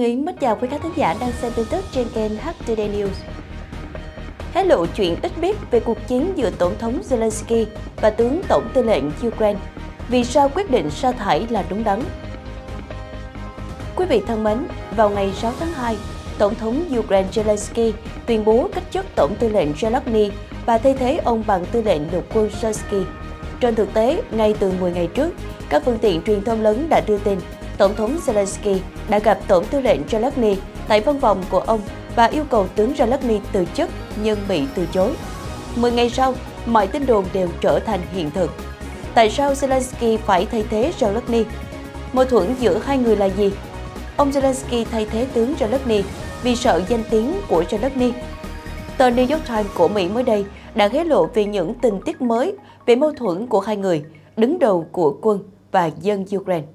Thiên Yến mến chào quý khán thính giả đang xem tin tức trên kênh HTD News. Hé lộ chuyện ít biết về cuộc chiến giữa Tổng thống Zelensky và tướng Tổng tư lệnh Ukraine. Vì sao quyết định sa thải là đúng đắn? Quý vị thân mến, vào ngày 6 tháng 2, Tổng thống Ukraine Zelensky tuyên bố cách chức Tổng tư lệnh Zelensky và thay thế ông bằng tư lệnh lục quân Zelensky. Trên thực tế, ngay từ 10 ngày trước, các phương tiện truyền thông lớn đã đưa tin Tổng thống Zelensky đã gặp Tổng tư lệnh Zelensky tại văn phòng của ông và yêu cầu tướng Zelensky từ chức nhưng bị từ chối. 10 ngày sau, mọi tin đồn đều trở thành hiện thực. Tại sao Zelensky phải thay thế Zelensky? Mâu thuẫn giữa hai người là gì? Ông Zelensky thay thế tướng Zelensky vì sợ danh tiếng của Zelensky. Tờ New York Times của Mỹ mới đây đã hé lộ về những tình tiết mới về mâu thuẫn của hai người, đứng đầu của quân và dân Ukraine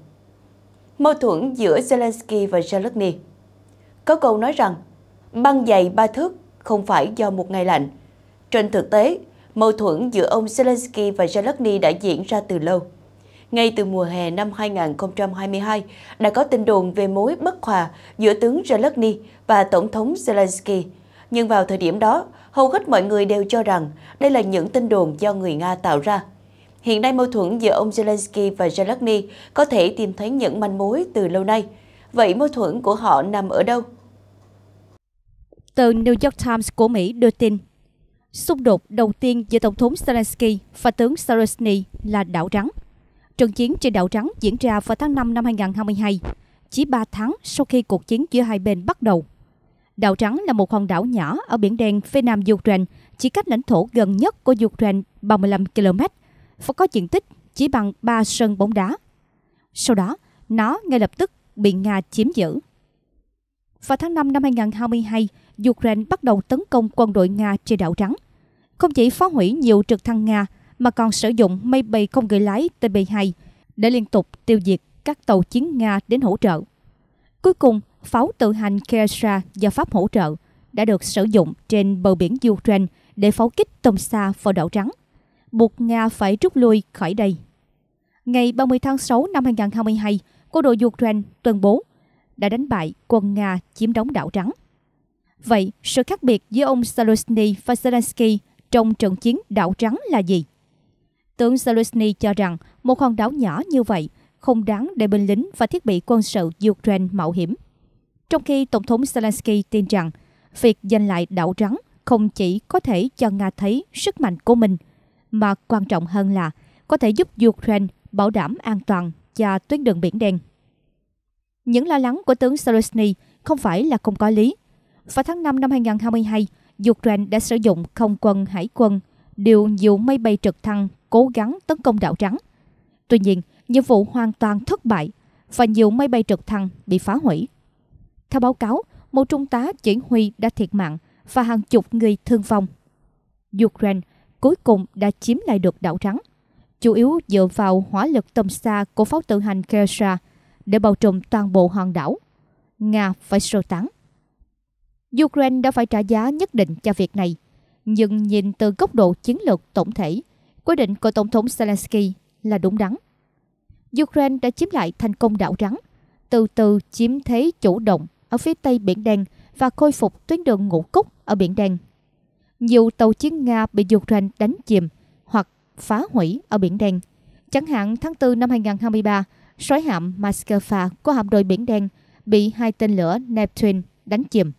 mâu thuẫn giữa Zelensky và Zelensky. Có câu nói rằng, băng dày ba thước không phải do một ngày lạnh. Trên thực tế, mâu thuẫn giữa ông Zelensky và Zelensky đã diễn ra từ lâu. Ngay từ mùa hè năm 2022, đã có tin đồn về mối bất hòa giữa tướng Zelensky và Tổng thống Zelensky. Nhưng vào thời điểm đó, hầu hết mọi người đều cho rằng đây là những tin đồn do người Nga tạo ra. Hiện nay mâu thuẫn giữa ông Zelensky và Zelensky có thể tìm thấy những manh mối từ lâu nay. Vậy mâu thuẫn của họ nằm ở đâu? Tờ New York Times của Mỹ đưa tin, xung đột đầu tiên giữa Tổng thống Zelensky và tướng Zelensky là đảo trắng. Trận chiến trên đảo trắng diễn ra vào tháng 5 năm 2022, chỉ 3 tháng sau khi cuộc chiến giữa hai bên bắt đầu. Đảo Trắng là một hòn đảo nhỏ ở Biển Đen phía nam Ukraine, chỉ cách lãnh thổ gần nhất của Ukraine 35 km có diện tích chỉ bằng 3 sân bóng đá. Sau đó, nó ngay lập tức bị Nga chiếm giữ. Vào tháng 5 năm 2022, Ukraine bắt đầu tấn công quân đội Nga trên đảo Trắng. Không chỉ phá hủy nhiều trực thăng Nga mà còn sử dụng máy bay không người lái TB2 để liên tục tiêu diệt các tàu chiến Nga đến hỗ trợ. Cuối cùng, pháo tự hành Kersha do Pháp hỗ trợ đã được sử dụng trên bờ biển Ukraine để pháo kích tầm xa vào đảo Trắng – buộc Nga phải rút lui khỏi đây. Ngày 30 tháng 6 năm 2022, quân đội Ukraine tuyên bố đã đánh bại quân Nga chiếm đóng đảo Trắng. Vậy, sự khác biệt giữa ông Zelensky và Zelensky trong trận chiến đảo Trắng là gì? Tướng Zelensky cho rằng một hòn đảo nhỏ như vậy không đáng để binh lính và thiết bị quân sự Ukraine mạo hiểm. Trong khi Tổng thống Zelensky tin rằng việc giành lại đảo Trắng không chỉ có thể cho Nga thấy sức mạnh của mình – mà quan trọng hơn là có thể giúp Ukraine bảo đảm an toàn cho tuyến đường Biển Đen. Những lo lắng của tướng Zelensky không phải là không có lý. Vào tháng 5 năm 2022, Ukraine đã sử dụng không quân hải quân điều nhiều máy bay trực thăng cố gắng tấn công đảo trắng. Tuy nhiên, nhiệm vụ hoàn toàn thất bại và nhiều máy bay trực thăng bị phá hủy. Theo báo cáo, một trung tá chỉ huy đã thiệt mạng và hàng chục người thương vong. Ukraine cuối cùng đã chiếm lại được đảo trắng, chủ yếu dựa vào hỏa lực tầm xa của pháo tự hành Kersha để bao trùm toàn bộ hòn đảo. Nga phải sơ tán. Ukraine đã phải trả giá nhất định cho việc này, nhưng nhìn từ góc độ chiến lược tổng thể, quyết định của Tổng thống Zelensky là đúng đắn. Ukraine đã chiếm lại thành công đảo trắng, từ từ chiếm thế chủ động ở phía tây Biển Đen và khôi phục tuyến đường ngũ cốc ở Biển Đen nhiều tàu chiến Nga bị Ukraine đánh chìm hoặc phá hủy ở Biển Đen. Chẳng hạn tháng 4 năm 2023, sói hạm Moscow của hạm đội Biển Đen bị hai tên lửa Neptune đánh chìm.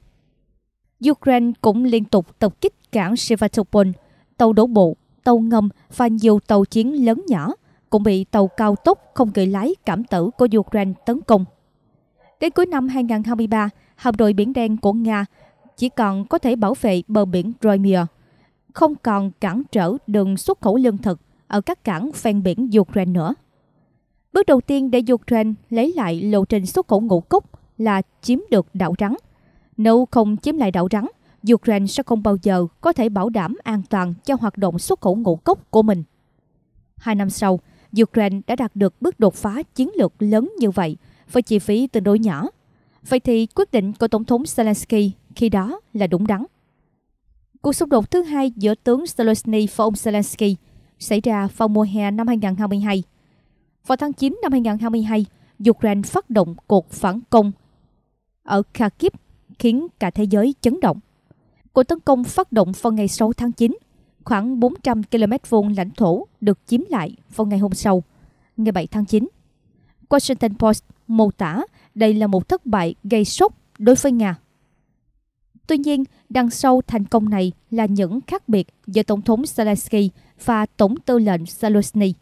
Ukraine cũng liên tục tập kích cảng Sevastopol, tàu đổ bộ, tàu ngầm và nhiều tàu chiến lớn nhỏ cũng bị tàu cao tốc không người lái cảm tử của Ukraine tấn công. Đến cuối năm 2023, hạm đội Biển Đen của Nga chỉ còn có thể bảo vệ bờ biển Crimea, không còn cản trở đường xuất khẩu lương thực ở các cảng ven biển Ukraine nữa. Bước đầu tiên để Ukraine lấy lại lộ trình xuất khẩu ngũ cốc là chiếm được đảo Rắn. Nếu không chiếm lại đảo Rắn, Ukraine sẽ không bao giờ có thể bảo đảm an toàn cho hoạt động xuất khẩu ngũ cốc của mình. Hai năm sau, Ukraine đã đạt được bước đột phá chiến lược lớn như vậy với chi phí tương đối nhỏ Vậy thì quyết định của Tổng thống Zelensky khi đó là đúng đắn. Cuộc xung đột thứ hai giữa tướng Zelensky và ông Zelensky xảy ra vào mùa hè năm 2022. Vào tháng 9 năm 2022, Ukraine phát động cuộc phản công ở Kharkiv khiến cả thế giới chấn động. Cuộc tấn công phát động vào ngày 6 tháng 9, khoảng 400 km vuông lãnh thổ được chiếm lại vào ngày hôm sau, ngày 7 tháng 9. Washington Post mô tả đây là một thất bại gây sốc đối với Nga. Tuy nhiên, đằng sau thành công này là những khác biệt giữa Tổng thống Zelensky và Tổng tư lệnh Zelensky.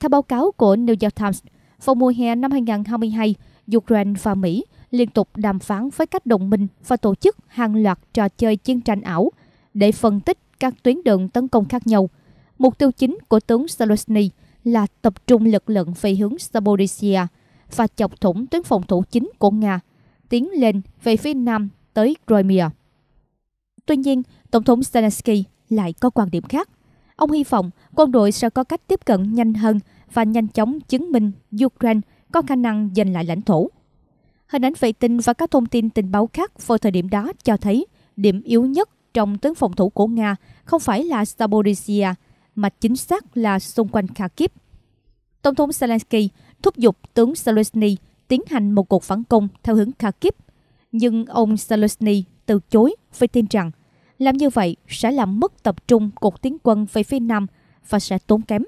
Theo báo cáo của New York Times, vào mùa hè năm 2022, Ukraine và Mỹ liên tục đàm phán với các đồng minh và tổ chức hàng loạt trò chơi chiến tranh ảo để phân tích các tuyến đường tấn công khác nhau. Mục tiêu chính của tướng Zelensky là tập trung lực lượng về hướng Zaporizhia – và chọc thủng tuyến phòng thủ chính của Nga, tiến lên về phía nam tới Crimea. Tuy nhiên, Tổng thống Zelensky lại có quan điểm khác. Ông hy vọng quân đội sẽ có cách tiếp cận nhanh hơn và nhanh chóng chứng minh Ukraine có khả năng giành lại lãnh thổ. Hình ảnh vệ tinh và các thông tin tình báo khác vào thời điểm đó cho thấy điểm yếu nhất trong tuyến phòng thủ của Nga không phải là Zaporizhia, mà chính xác là xung quanh Kharkiv. Tổng thống Zelensky thúc giục tướng Zelensky tiến hành một cuộc phản công theo hướng Kharkiv. Nhưng ông Zelensky từ chối vì tin rằng làm như vậy sẽ làm mất tập trung cuộc tiến quân về phía Nam và sẽ tốn kém.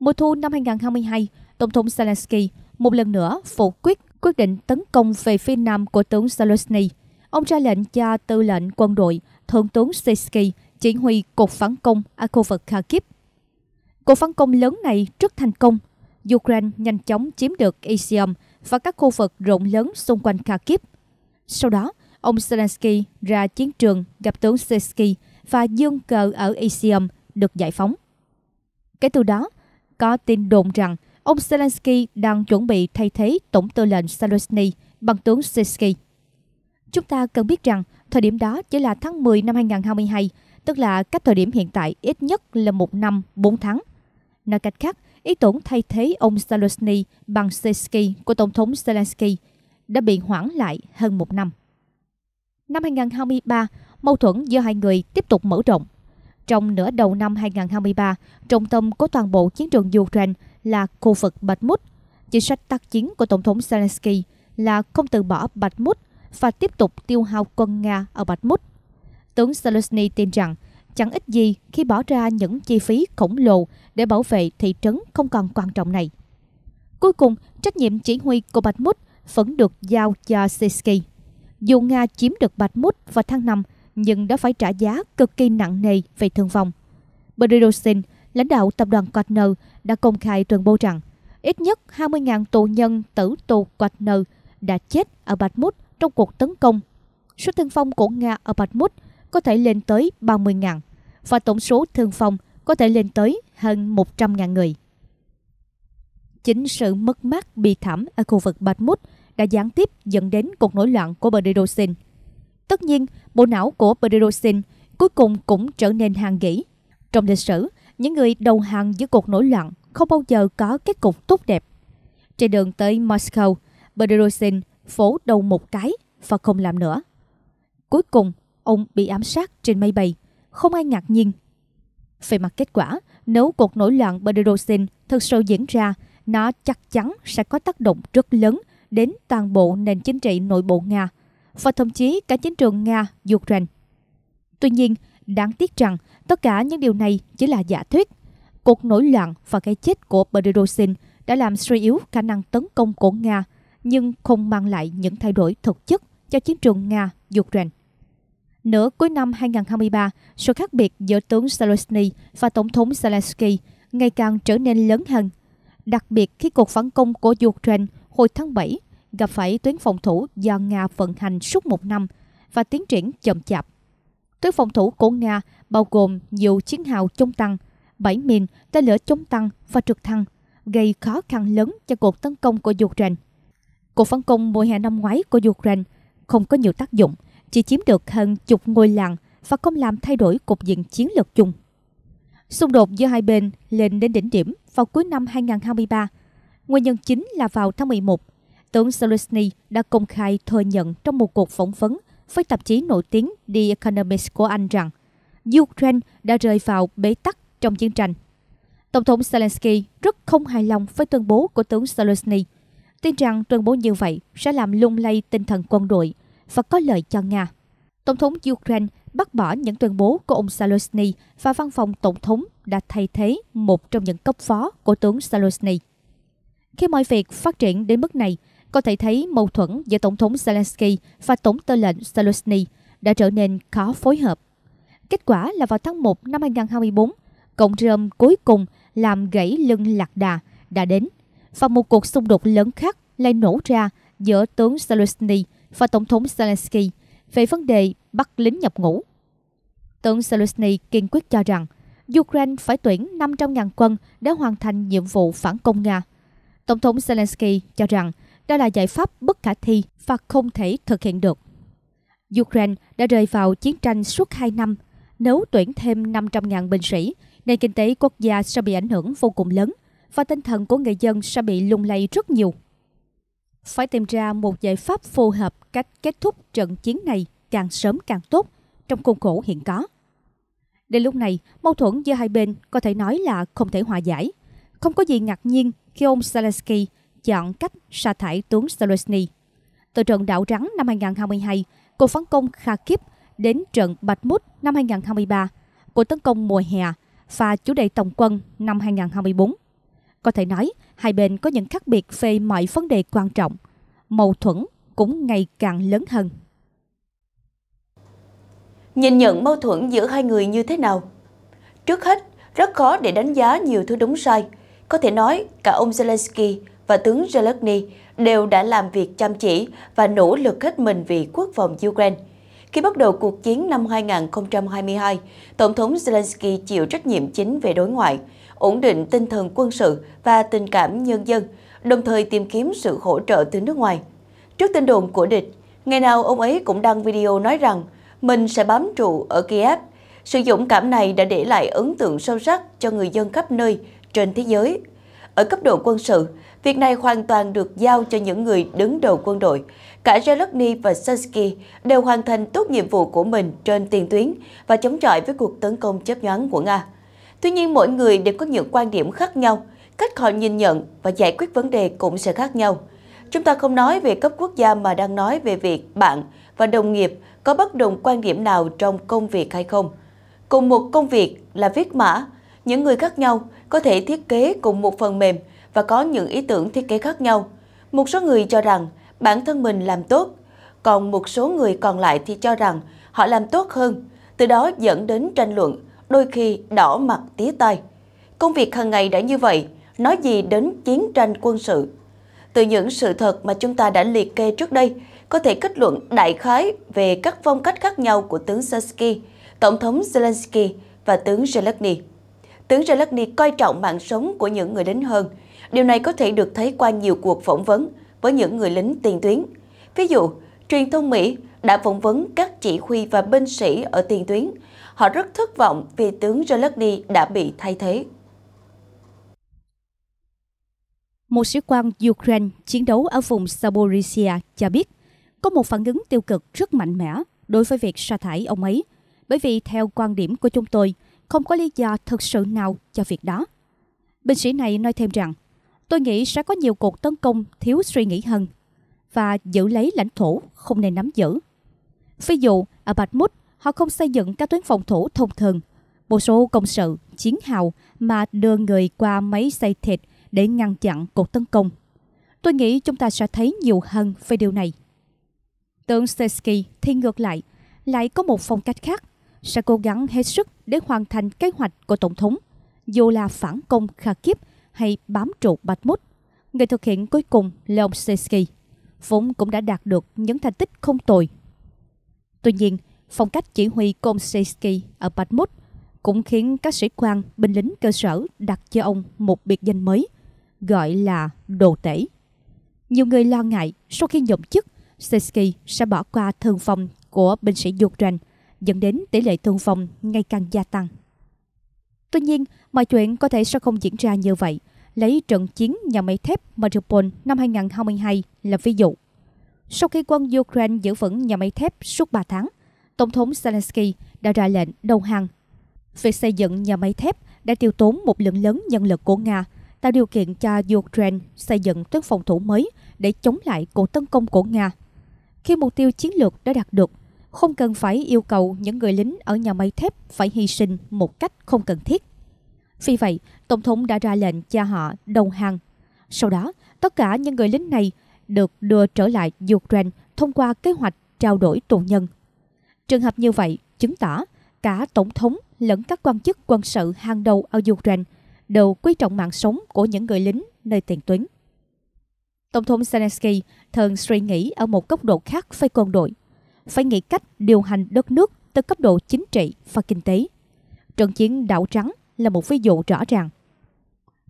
Mùa thu năm 2022, Tổng thống Zelensky một lần nữa phủ quyết quyết định tấn công về phía Nam của tướng Zelensky. Ông ra lệnh cho tư lệnh quân đội Thượng tướng Zelensky chỉ huy cuộc phản công ở khu vực Kharkiv. Cuộc phản công lớn này rất thành công Ukraine nhanh chóng chiếm được Isium và các khu vực rộng lớn xung quanh Kharkiv. Sau đó, ông Zelensky ra chiến trường gặp tướng Zelensky và dương cờ ở Isium được giải phóng. Kể từ đó, có tin đồn rằng ông Zelensky đang chuẩn bị thay thế Tổng tư lệnh Zelensky bằng tướng Zelensky. Chúng ta cần biết rằng thời điểm đó chỉ là tháng 10 năm 2022, tức là cách thời điểm hiện tại ít nhất là một năm 4 tháng – Nói cách khác, ý tưởng thay thế ông Zelensky bằng Zelensky của Tổng thống Zelensky đã bị hoãn lại hơn một năm. Năm 2023, mâu thuẫn giữa hai người tiếp tục mở rộng. Trong nửa đầu năm 2023, trọng tâm của toàn bộ chiến trường Ukraine là khu vực Mút. Chính sách tác chiến của Tổng thống Zelensky là không từ bỏ Bạch Mút và tiếp tục tiêu hao quân Nga ở Bạch Mút. Tướng Zelensky tin rằng Chẳng ít gì khi bỏ ra những chi phí khổng lồ để bảo vệ thị trấn không còn quan trọng này. Cuối cùng, trách nhiệm chỉ huy của Bạch Mút vẫn được giao cho Sisky. Dù Nga chiếm được Bạch Mút vào tháng 5, nhưng đã phải trả giá cực kỳ nặng nề về thương vong. Beridosin, lãnh đạo tập đoàn Quatner, đã công khai tuyên bố rằng ít nhất 20.000 tù nhân tử tù Quatner đã chết ở Bạch Mút trong cuộc tấn công. Số thương vong của Nga ở Bạch Mút có thể lên tới 30.000 và tổng số thương vong có thể lên tới hơn 100.000 người. Chính sự mất mát bi thảm ở khu vực Bạch Mút đã gián tiếp dẫn đến cuộc nổi loạn của Bederosin. Tất nhiên, bộ não của Bederosin cuối cùng cũng trở nên hàng gỉ. Trong lịch sử, những người đầu hàng giữa cuộc nổi loạn không bao giờ có kết cục tốt đẹp. Trên đường tới Moscow, Bederosin phổ đầu một cái và không làm nữa. Cuối cùng, ông bị ám sát trên máy bay. Không ai ngạc nhiên. Về mặt kết quả, nếu cuộc nổi loạn Bederosin thực sự diễn ra, nó chắc chắn sẽ có tác động rất lớn đến toàn bộ nền chính trị nội bộ Nga và thậm chí cả chiến trường Nga-Ukraine. Tuy nhiên, đáng tiếc rằng tất cả những điều này chỉ là giả thuyết. Cuộc nổi loạn và cái chết của Bederosin đã làm suy yếu khả năng tấn công của Nga, nhưng không mang lại những thay đổi thực chất cho chiến trường Nga-Ukraine. Nửa cuối năm 2023, sự khác biệt giữa tướng Zelensky và Tổng thống Zelensky ngày càng trở nên lớn hơn, đặc biệt khi cuộc phản công của Ukraine hồi tháng 7 gặp phải tuyến phòng thủ do Nga vận hành suốt một năm và tiến triển chậm chạp. Tuyến phòng thủ của Nga bao gồm nhiều chiến hào chống tăng, 7 mìn, tên lửa chống tăng và trực thăng, gây khó khăn lớn cho cuộc tấn công của Ukraine. Cuộc phản công mùa hè năm ngoái của Ukraine không có nhiều tác dụng chỉ chiếm được hơn chục ngôi làng và không làm thay đổi cục diện chiến lược chung. Xung đột giữa hai bên lên đến đỉnh điểm vào cuối năm 2023. Nguyên nhân chính là vào tháng 11, tướng Zelensky đã công khai thừa nhận trong một cuộc phỏng vấn với tạp chí nổi tiếng The Economist của Anh rằng Ukraine đã rơi vào bế tắc trong chiến tranh. Tổng thống Zelensky rất không hài lòng với tuyên bố của tướng Zelensky, tin rằng tuyên bố như vậy sẽ làm lung lay tinh thần quân đội và có lợi cho Nga. Tổng thống Ukraine bác bỏ những tuyên bố của ông Zelensky và văn phòng tổng thống đã thay thế một trong những cấp phó của tướng Zelensky. Khi mọi việc phát triển đến mức này, có thể thấy mâu thuẫn giữa Tổng thống Zelensky và Tổng tư lệnh Zelensky đã trở nên khó phối hợp. Kết quả là vào tháng 1 năm 2024, cộng rơm cuối cùng làm gãy lưng lạc đà đã đến và một cuộc xung đột lớn khác lại nổ ra giữa tướng Zelensky và Tổng thống Zelensky về vấn đề bắt lính nhập ngũ. Tướng Zelensky kiên quyết cho rằng Ukraine phải tuyển 500.000 quân để hoàn thành nhiệm vụ phản công Nga. Tổng thống Zelensky cho rằng đây là giải pháp bất khả thi và không thể thực hiện được. Ukraine đã rơi vào chiến tranh suốt 2 năm. Nếu tuyển thêm 500.000 binh sĩ, nền kinh tế quốc gia sẽ bị ảnh hưởng vô cùng lớn và tinh thần của người dân sẽ bị lung lay rất nhiều phải tìm ra một giải pháp phù hợp cách kết thúc trận chiến này càng sớm càng tốt trong khuôn khổ hiện có. Đến lúc này, mâu thuẫn giữa hai bên có thể nói là không thể hòa giải. Không có gì ngạc nhiên khi ông Zelensky chọn cách sa thải tướng Zelensky. Từ trận đảo trắng năm 2022, cuộc phản công kha Kharkiv đến trận Bạch Mút năm 2023, cuộc tấn công mùa hè và chủ đề tổng quân năm 2024. Có thể nói, hai bên có những khác biệt về mọi vấn đề quan trọng. Mâu thuẫn cũng ngày càng lớn hơn. Nhìn nhận mâu thuẫn giữa hai người như thế nào? Trước hết, rất khó để đánh giá nhiều thứ đúng sai. Có thể nói, cả ông Zelensky và tướng Zelensky đều đã làm việc chăm chỉ và nỗ lực hết mình vì quốc phòng Ukraine. Khi bắt đầu cuộc chiến năm 2022, Tổng thống Zelensky chịu trách nhiệm chính về đối ngoại – ổn định tinh thần quân sự và tình cảm nhân dân, đồng thời tìm kiếm sự hỗ trợ từ nước ngoài. Trước tin đồn của địch, ngày nào ông ấy cũng đăng video nói rằng mình sẽ bám trụ ở Kiev. Sự dũng cảm này đã để lại ấn tượng sâu sắc cho người dân khắp nơi trên thế giới. Ở cấp độ quân sự, việc này hoàn toàn được giao cho những người đứng đầu quân đội. Cả Zelensky và Sasky đều hoàn thành tốt nhiệm vụ của mình trên tiền tuyến và chống chọi với cuộc tấn công chớp nhoáng của Nga. Tuy nhiên mỗi người đều có những quan điểm khác nhau, cách họ nhìn nhận và giải quyết vấn đề cũng sẽ khác nhau. Chúng ta không nói về cấp quốc gia mà đang nói về việc bạn và đồng nghiệp có bất đồng quan điểm nào trong công việc hay không. Cùng một công việc là viết mã, những người khác nhau có thể thiết kế cùng một phần mềm và có những ý tưởng thiết kế khác nhau. Một số người cho rằng bản thân mình làm tốt, còn một số người còn lại thì cho rằng họ làm tốt hơn, từ đó dẫn đến tranh luận đôi khi đỏ mặt tía tai. Công việc hàng ngày đã như vậy, nói gì đến chiến tranh quân sự. Từ những sự thật mà chúng ta đã liệt kê trước đây, có thể kết luận đại khái về các phong cách khác nhau của tướng Zelensky, Tổng thống Zelensky và tướng Zelensky. Tướng Zelensky coi trọng mạng sống của những người lính hơn. Điều này có thể được thấy qua nhiều cuộc phỏng vấn với những người lính tiền tuyến. Ví dụ, truyền thông Mỹ đã phỏng vấn các chỉ huy và binh sĩ ở tiền tuyến. Họ rất thất vọng vì tướng Zelensky đã bị thay thế. Một sĩ quan Ukraine chiến đấu ở vùng Saborisia cho biết có một phản ứng tiêu cực rất mạnh mẽ đối với việc sa thải ông ấy, bởi vì theo quan điểm của chúng tôi, không có lý do thực sự nào cho việc đó. Binh sĩ này nói thêm rằng, tôi nghĩ sẽ có nhiều cuộc tấn công thiếu suy nghĩ hơn và giữ lấy lãnh thổ không nên nắm giữ Ví dụ, ở Bạch Mút, họ không xây dựng các tuyến phòng thủ thông thường. Một số công sự, chiến hào mà đưa người qua máy xây thịt để ngăn chặn cuộc tấn công. Tôi nghĩ chúng ta sẽ thấy nhiều hơn về điều này. Tướng Sesky thì ngược lại, lại có một phong cách khác, sẽ cố gắng hết sức để hoàn thành kế hoạch của Tổng thống, dù là phản công Kharkiv hay bám trụ Bạch Mút. Người thực hiện cuối cùng là ông Sesky, vốn cũng đã đạt được những thành tích không tồi Tuy nhiên, phong cách chỉ huy Komsesky ở Bakhmut cũng khiến các sĩ quan, binh lính cơ sở đặt cho ông một biệt danh mới, gọi là đồ tể. Nhiều người lo ngại sau khi nhậm chức, Sesky sẽ bỏ qua thương vong của binh sĩ Ukraine, dẫn đến tỷ lệ thương vong ngày càng gia tăng. Tuy nhiên, mọi chuyện có thể sẽ không diễn ra như vậy. Lấy trận chiến nhà máy thép Mariupol năm 2022 là ví dụ. Sau khi quân Ukraine giữ vững nhà máy thép suốt 3 tháng, Tổng thống Zelensky đã ra lệnh đầu hàng. Việc xây dựng nhà máy thép đã tiêu tốn một lượng lớn nhân lực của Nga, tạo điều kiện cho Ukraine xây dựng tuyến phòng thủ mới để chống lại cuộc tấn công của Nga. Khi mục tiêu chiến lược đã đạt được, không cần phải yêu cầu những người lính ở nhà máy thép phải hy sinh một cách không cần thiết. Vì vậy, Tổng thống đã ra lệnh cho họ đầu hàng. Sau đó, tất cả những người lính này – được đưa trở lại Ukraine thông qua kế hoạch trao đổi tù nhân. Trường hợp như vậy chứng tỏ cả Tổng thống lẫn các quan chức quân sự hàng đầu ở Ukraine đều quý trọng mạng sống của những người lính nơi tiền tuyến. Tổng thống Zelensky thường suy nghĩ ở một góc độ khác với quân đội, phải nghĩ cách điều hành đất nước từ cấp độ chính trị và kinh tế. Trận chiến đảo trắng là một ví dụ rõ ràng.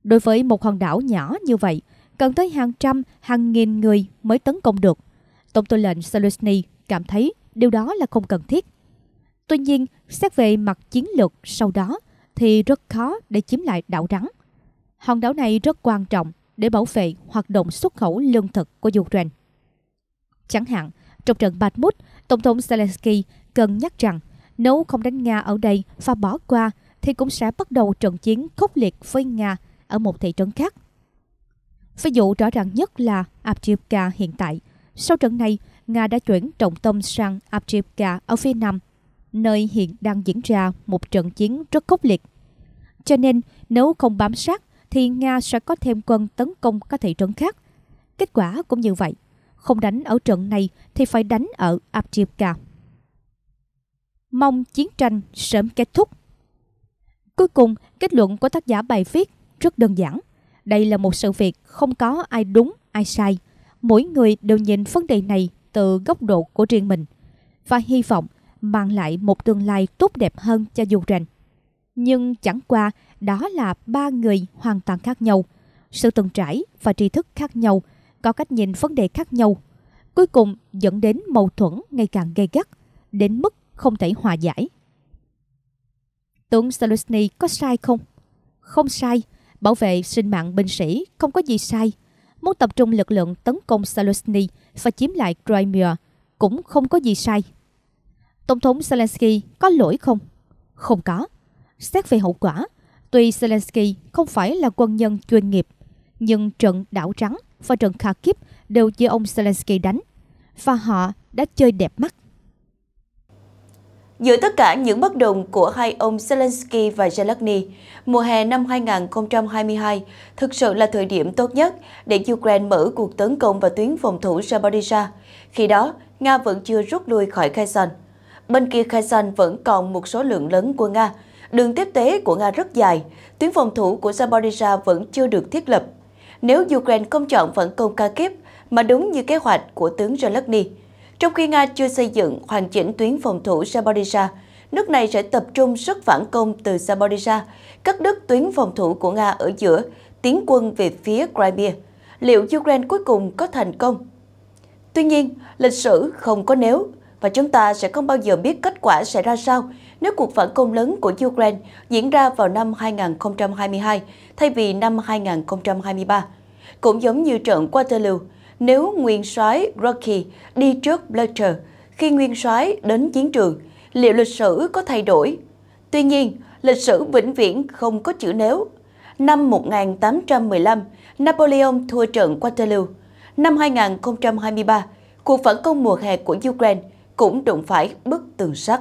Đối với một hòn đảo nhỏ như vậy cần tới hàng trăm, hàng nghìn người mới tấn công được. Tổng tư lệnh Seleucny cảm thấy điều đó là không cần thiết. Tuy nhiên, xét về mặt chiến lược sau đó thì rất khó để chiếm lại đảo rắn. Hòn đảo này rất quan trọng để bảo vệ hoạt động xuất khẩu lương thực của Ukraine. Chẳng hạn, trong trận Bakhmut, Tổng thống Zelensky cần nhắc rằng nếu không đánh Nga ở đây và bỏ qua thì cũng sẽ bắt đầu trận chiến khốc liệt với Nga ở một thị trấn khác. Ví dụ rõ ràng nhất là Abdiivka hiện tại. Sau trận này, Nga đã chuyển trọng tâm sang Abdiivka ở phía Nam, nơi hiện đang diễn ra một trận chiến rất khốc liệt. Cho nên, nếu không bám sát, thì Nga sẽ có thêm quân tấn công các thị trấn khác. Kết quả cũng như vậy. Không đánh ở trận này thì phải đánh ở Abdiivka. Mong chiến tranh sớm kết thúc. Cuối cùng, kết luận của tác giả bài viết rất đơn giản – đây là một sự việc không có ai đúng, ai sai. Mỗi người đều nhìn vấn đề này từ góc độ của riêng mình và hy vọng mang lại một tương lai tốt đẹp hơn cho dù rành. Nhưng chẳng qua đó là ba người hoàn toàn khác nhau. Sự từng trải và tri thức khác nhau, có cách nhìn vấn đề khác nhau. Cuối cùng dẫn đến mâu thuẫn ngày càng gay gắt, đến mức không thể hòa giải. Tướng Selesny có sai không? Không sai, Bảo vệ sinh mạng binh sĩ không có gì sai. Muốn tập trung lực lượng tấn công Salosny và chiếm lại Crimea cũng không có gì sai. Tổng thống Zelensky có lỗi không? Không có. Xét về hậu quả, tuy Zelensky không phải là quân nhân chuyên nghiệp, nhưng trận đảo trắng và trận Kharkiv đều do ông Zelensky đánh, và họ đã chơi đẹp mắt. Giữa tất cả những bất đồng của hai ông Zelensky và Zelensky, mùa hè năm 2022 thực sự là thời điểm tốt nhất để Ukraine mở cuộc tấn công vào tuyến phòng thủ Zaporizhia. Khi đó, Nga vẫn chưa rút lui khỏi Kherson. Bên kia Kherson vẫn còn một số lượng lớn của Nga. Đường tiếp tế của Nga rất dài, tuyến phòng thủ của Zaporizhia vẫn chưa được thiết lập. Nếu Ukraine không chọn phản công kiếp mà đúng như kế hoạch của tướng Zelensky, trong khi Nga chưa xây dựng hoàn chỉnh tuyến phòng thủ Zaporizhia, nước này sẽ tập trung sức phản công từ Zaporizhia, cắt đứt tuyến phòng thủ của Nga ở giữa, tiến quân về phía Crimea. Liệu Ukraine cuối cùng có thành công? Tuy nhiên, lịch sử không có nếu, và chúng ta sẽ không bao giờ biết kết quả sẽ ra sao nếu cuộc phản công lớn của Ukraine diễn ra vào năm 2022 thay vì năm 2023. Cũng giống như trận Waterloo, nếu nguyên soái Rocky đi trước Blucher khi nguyên soái đến chiến trường, liệu lịch sử có thay đổi? Tuy nhiên, lịch sử vĩnh viễn không có chữ nếu. Năm 1815, Napoleon thua trận Waterloo. Năm 2023, cuộc phản công mùa hè của Ukraine cũng đụng phải bức tường sắt.